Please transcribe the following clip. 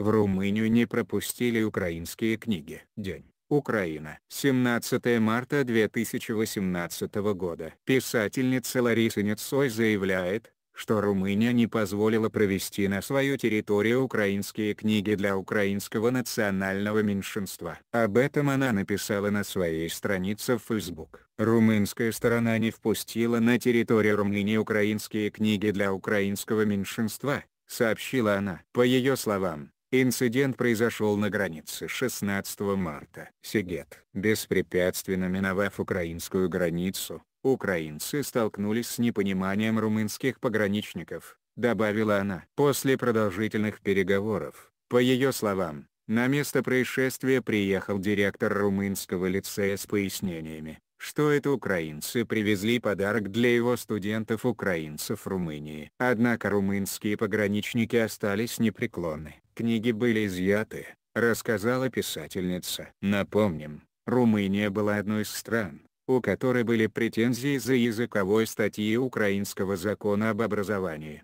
В Румынию не пропустили украинские книги. День. Украина. 17 марта 2018 года. Писательница Лариса Нецой заявляет, что Румыния не позволила провести на свою территорию украинские книги для украинского национального меньшинства. Об этом она написала на своей странице в Facebook. Румынская сторона не впустила на территорию Румынии украинские книги для украинского меньшинства, сообщила она. По ее словам, Инцидент произошел на границе 16 марта. Сегет. Беспрепятственно миновав украинскую границу, украинцы столкнулись с непониманием румынских пограничников, добавила она. После продолжительных переговоров, по ее словам, на место происшествия приехал директор румынского лицея с пояснениями, что это украинцы привезли подарок для его студентов-украинцев Румынии. Однако румынские пограничники остались непреклонны. Книги были изъяты, рассказала писательница. Напомним, Румыния была одной из стран, у которой были претензии за языковой статьи украинского закона об образовании.